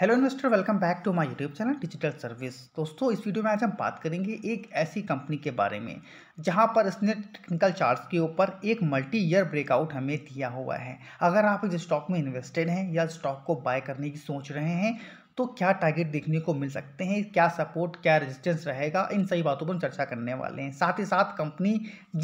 hello investor welcome back to my YouTube channel digital service दोस्तों इस video में आज हम बात करेंगे एक ऐसी कंपनी के बारे में जहां पर इसने टेक्निकल चार्ट्स के ऊपर एक मल्टी ईयर ब्रेकआउट हमें दिया हुआ है अगर आप इस स्टॉक में इन्वेस्टेड हैं या स्टॉक को बाय करने की सोच रहे हैं तो क्या टारगेट देखने को मिल सकते हैं क्या सपोर्ट क्या रेजिस्टेंस रहेगा इन सही बातों पर हम चर्चा करने वाले हैं साथ ही साथ कंपनी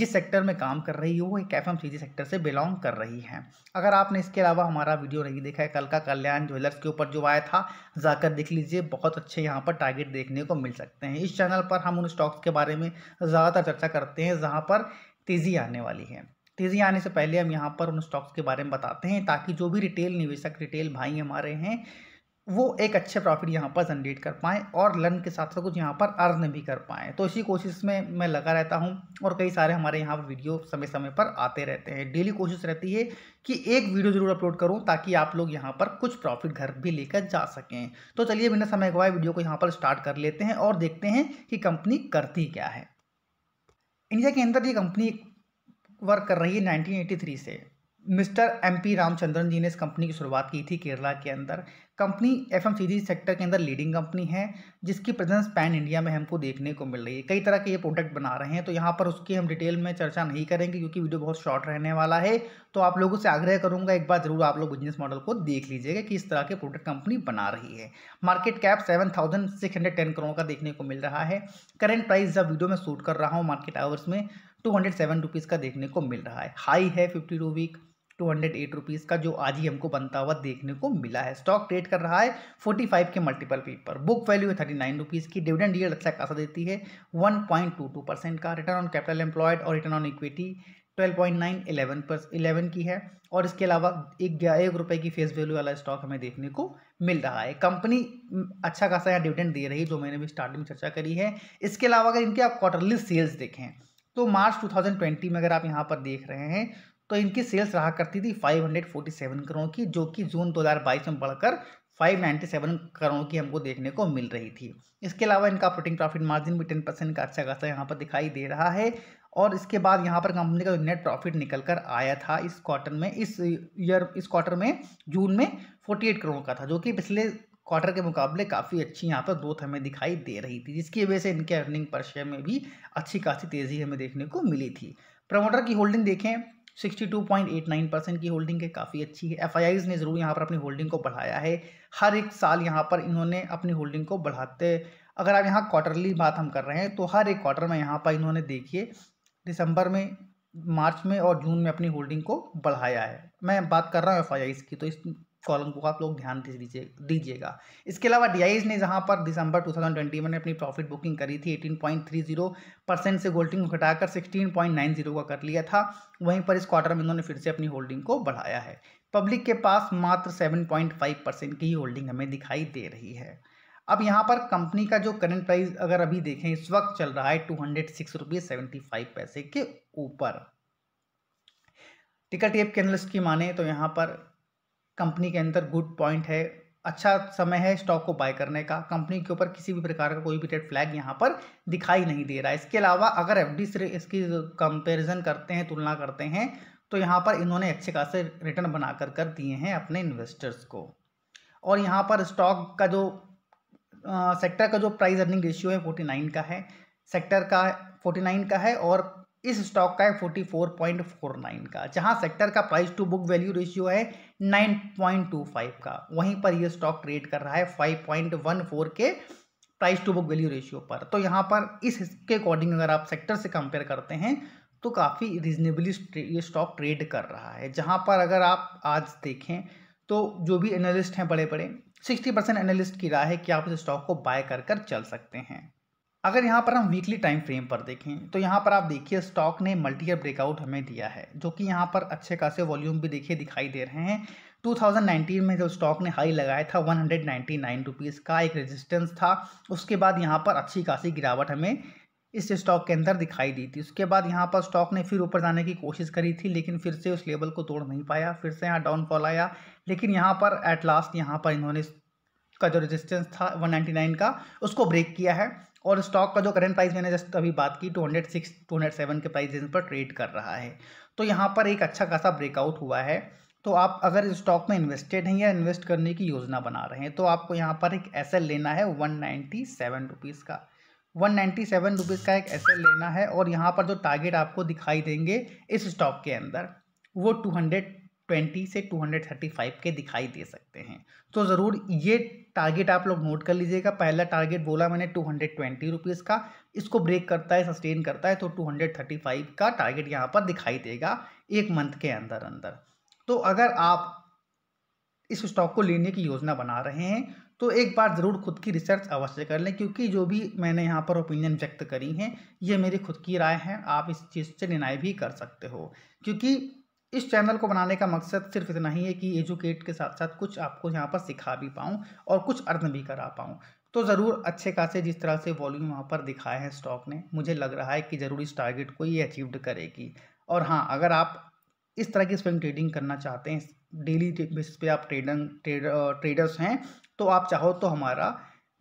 जिस सेक्टर में काम कर रही है वो एक एफ एम सेक्टर से बिलोंग कर रही है अगर आपने इसके अलावा हमारा वीडियो नहीं देखा है कल का कल्याण ज्वेलर्स के ऊपर जो आया था जाकर देख लीजिए बहुत अच्छे यहाँ पर टारगेट देखने को मिल सकते हैं इस चैनल पर हम उन स्टॉक्स के बारे में ज़्यादातर चर्चा करते हैं जहाँ पर तेज़ी आने वाली है तेज़ी आने से पहले हम यहाँ पर उन स्टॉक्स के बारे में बताते हैं ताकि जो भी रिटेल निवेशक रिटेल भाई हमारे हैं वो एक अच्छे प्रॉफिट यहाँ पर जनरेट कर पाएँ और लर्न के साथ साथ कुछ यहाँ पर अर्न भी कर पाएँ तो इसी कोशिश में मैं लगा रहता हूँ और कई सारे हमारे यहाँ पर वीडियो समय समय पर आते रहते हैं डेली कोशिश रहती है कि एक वीडियो ज़रूर अपलोड करूँ ताकि आप लोग यहाँ पर कुछ प्रॉफिट घर भी लेकर जा सकें तो चलिए बिना समय गवाए वीडियो को यहाँ पर स्टार्ट कर लेते हैं और देखते हैं कि कंपनी करती क्या है इंडिया के अंदर ये कंपनी वर्क कर रही है नाइनटीन से mister M P Ramachandran ji ने इस कंपनी की शुरुआत की थी केरला के अंदर कंपनी एफ सेक्टर के अंदर लीडिंग कंपनी है जिसकी प्रेजेंस पैन इंडिया में हमको देखने को मिल रही है कई तरह के ये प्रोडक्ट बना रहे हैं तो यहाँ पर उसकी हम डिटेल में चर्चा नहीं करेंगे क्योंकि वीडियो बहुत शॉर्ट रहने वाला है तो आप लोगों से आग्रह करूँगा एक बार ज़रूर आप लोग बिजनेस मॉडल को देख लीजिएगा कि इस तरह के प्रोडक्ट कंपनी बना रही है market cap seven thousand six hundred ten crore का देखने को मिल रहा है करेंट प्राइस जब वीडियो में शूट कर रहा हूँ मार्केट आवर्स में टू हंड्रेड सेवन रुपीज़ का देखने को मिल रहा है हाई है fifty two week two hundred eight rupees का जो आज ही हमको बनता हुआ देखने को मिला है स्टॉक ट्रेड कर रहा है फोर्टी फाइव के मल्टीपल पी पर बुक वैल्यू है थर्टी नाइन रुपीज़ की डिविडेंड ईयर अच्छा खासा देती है one point two two percent का रिटर्न ऑन कैपिटल एम्प्लॉयड और return on equity twelve point nine eleven पर इलेवन की है और इसके अलावा एक एक रुपये की फेस वैल्यू वाला स्टॉक हमें देखने को मिल रहा है कंपनी अच्छा खासा यहाँ डिविडेंड दे रही है जो मैंने भी स्टार्टिंग में चर्चा करी है इसके अलावा अगर इनके आप क्वार्टरली सेल्स देखें तो मार्च 2020 में अगर आप यहाँ पर देख रहे हैं तो इनकी सेल्स रहा करती थी 547 करोड़ की जो कि जून 2022 में बढ़कर 597 करोड़ की हमको देखने को मिल रही थी इसके अलावा इनका ऑपरेटिंग प्रॉफिट मार्जिन भी 10 परसेंट का अच्छा खासा यहाँ पर दिखाई दे रहा है और इसके बाद यहाँ पर कंपनी का नेट प्रॉफिट निकल कर आया था इस क्वार्टर में इस ईयर इस क्वार्टर में जून में फोर्टी करोड़ का था जो कि पिछले क्वार्टर के मुकाबले काफ़ी अच्छी यहाँ पर ग्रोथ हमें दिखाई दे रही थी जिसकी वजह से इनके अर्निंग पर शेयर में भी अच्छी खासी तेज़ी हमें देखने को मिली थी प्रमोटर की होल्डिंग देखें 62.89 परसेंट की होल्डिंग है काफ़ी अच्छी है एफ ने ज़रूर यहाँ पर अपनी होल्डिंग को बढ़ाया है हर एक साल यहाँ पर इन्होंने अपनी होल्डिंग को बढ़ाते अगर आप यहाँ क्वार्टरली बात हम कर रहे हैं तो हर एक क्वार्टर में यहाँ पर इन्होंने देखिए दिसंबर में मार्च में और जून में अपनी होल्डिंग को बढ़ाया है मैं बात कर रहा हूँ एफ की तो इस कॉलम को आप लोग ध्यान दीजिए दीजिएगा इसके अलावा डी ने जहां पर दिसंबर 2020 में अपनी प्रॉफिट बुकिंग करी थी 18.30 परसेंट से होल्डिंग को घटाकर 16.90 का कर लिया था वहीं पर इस क्वार्टर में इन्होंने फिर से अपनी होल्डिंग को बढ़ाया है पब्लिक के पास मात्र 7.5 परसेंट की ही होल्डिंग हमें दिखाई दे रही है अब यहाँ पर कंपनी का जो करंट प्राइस अगर अभी देखें इस वक्त चल रहा है टू पैसे के ऊपर टिकट एप के एनालिस्ट की माने तो यहाँ पर कंपनी के अंदर गुड पॉइंट है अच्छा समय है स्टॉक को बाय करने का कंपनी के ऊपर किसी भी प्रकार का कोई भी रेड फ्लैग यहाँ पर दिखाई नहीं दे रहा है इसके अलावा अगर एफ डी से इसकी कंपेरिजन करते हैं तुलना करते हैं तो यहाँ पर इन्होंने अच्छे खासे रिटर्न बना कर कर दिए हैं अपने इन्वेस्टर्स को और यहाँ पर स्टॉक का जो आ, सेक्टर का जो प्राइस अर्निंग रेशियो है फोर्टी नाइन का है सेक्टर का फोर्टी नाइन का है और इस स्टॉक का है 44.49 का जहां सेक्टर का price to book value ratio है 9.25 का वहीं पर यह स्टॉक ट्रेड कर रहा है 5.14 के price to book value ratio पर तो यहाँ पर इसके अकॉर्डिंग अगर आप सेक्टर से कंपेयर करते हैं तो काफ़ी रिजनेबली ये स्टॉक ट्रेड कर रहा है जहाँ पर अगर आप आज देखें तो जो भी एनालिस्ट हैं बड़े बड़े सिक्सटी परसेंट एनालिस्ट की राय है कि आप इस स्टॉक को बाय कर कर चल सकते हैं अगर यहाँ पर हम वीकली टाइम फ्रेम पर देखें तो यहाँ पर आप देखिए स्टॉक ने मल्टी ईयर ब्रेकआउट हमें दिया है जो कि यहाँ पर अच्छे खासे वॉल्यूम भी देखिए दिखाई दे रहे हैं 2019 में जब स्टॉक ने हाई लगाया था 199 रुपीस का एक रेजिस्टेंस था उसके बाद यहाँ पर अच्छी खासी गिरावट हमें इस स्टॉक के अंदर दिखाई दी थी उसके बाद यहाँ पर स्टॉक ने फिर ऊपर जाने की कोशिश करी थी लेकिन फिर से उस लेवल को तोड़ नहीं पाया फिर से यहाँ डाउनफॉल आया लेकिन यहाँ पर एट लास्ट यहाँ पर इन्होंने का जो रेजिस्टेंस था 199 का उसको ब्रेक किया है और स्टॉक का जो करंट प्राइस मैंने जस्ट अभी बात की 206 207 के प्राइस रेंज पर ट्रेड कर रहा है तो यहाँ पर एक अच्छा खासा ब्रेकआउट हुआ है तो आप अगर स्टॉक में इन्वेस्टेड हैं या इन्वेस्ट करने की योजना बना रहे हैं तो आपको यहाँ पर एक एस लेना है वन नाइन्टी का वन नाइन्टी का एक एस लेना है और यहाँ पर जो टारगेट आपको दिखाई देंगे इस स्टॉक के अंदर वो टू हंड्रेड ट्वेंटी से टू हंड्रेड थर्टी फाइव के दिखाई दे सकते हैं तो ज़रूर ये टारगेट आप लोग नोट कर लीजिएगा पहला टारगेट बोला मैंने टू हंड्रेड ट्वेंटी रुपीज़ का इसको ब्रेक करता है सस्टेन करता है तो टू हंड्रेड थर्टी फाइव का टारगेट यहाँ पर दिखाई देगा एक मंथ के अंदर अंदर तो अगर आप इस स्टॉक को लेने की योजना बना रहे हैं तो एक बार ज़रूर खुद की रिसर्च अवश्य कर लें क्योंकि जो भी मैंने यहाँ पर ओपिनियन व्यक्त करी हैं ये मेरी खुद की राय है आप इस चीज़ से निर्णय भी कर सकते हो क्योंकि इस चैनल को बनाने का मकसद सिर्फ इतना ही है कि एजुकेट के साथ साथ कुछ आपको यहाँ पर सिखा भी पाऊँ और कुछ अर्न भी करा पाऊँ तो ज़रूर अच्छे खासे जिस तरह से वॉल्यूम यहाँ पर दिखाए हैं स्टॉक ने मुझे लग रहा है कि ज़रूर इस टारगेट को ये अचीव्ड करेगी और हाँ अगर आप इस तरह की स्विंग ट्रेडिंग करना चाहते हैं डेली बेसिस पे आप ट्रेडिंग ट्रेडर ट्रेडर्स हैं तो आप चाहो तो हमारा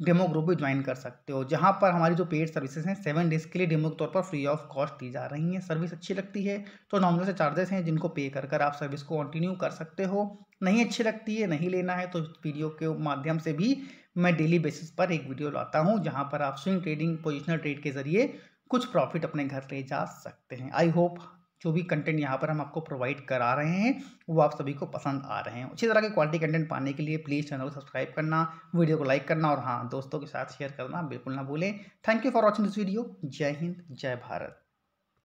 डेमो ग्रुप भी ज्वाइन कर सकते हो जहाँ पर हमारी जो पेड सर्विसेज हैं सेवन डेज़ के लिए डेमो के तौर पर फ्री ऑफ कॉस्ट दी जा रही हैं सर्विस अच्छी लगती है तो नॉर्मल से चार्जेस हैं जिनको पे कर कर आप सर्विस को कंटिन्यू कर सकते हो नहीं अच्छी लगती है नहीं लेना है तो वीडियो के माध्यम से भी मैं डेली बेसिस पर एक वीडियो लाता हूँ जहाँ पर आप स्विंग ट्रेडिंग पोजिशनल ट्रेड के जरिए कुछ प्रॉफिट अपने घर ले जा सकते हैं आई होप जो भी कंटेंट यहाँ पर हम आपको प्रोवाइड करा रहे हैं वो आप सभी को पसंद आ रहे हैं अच्छी तरह के क्वालिटी कंटेंट पाने के लिए प्लीज़ चैनल को सब्सक्राइब करना वीडियो को लाइक करना और हाँ दोस्तों के साथ शेयर करना बिल्कुल ना भूलें thank you for watching this video जय हिंद जय भारत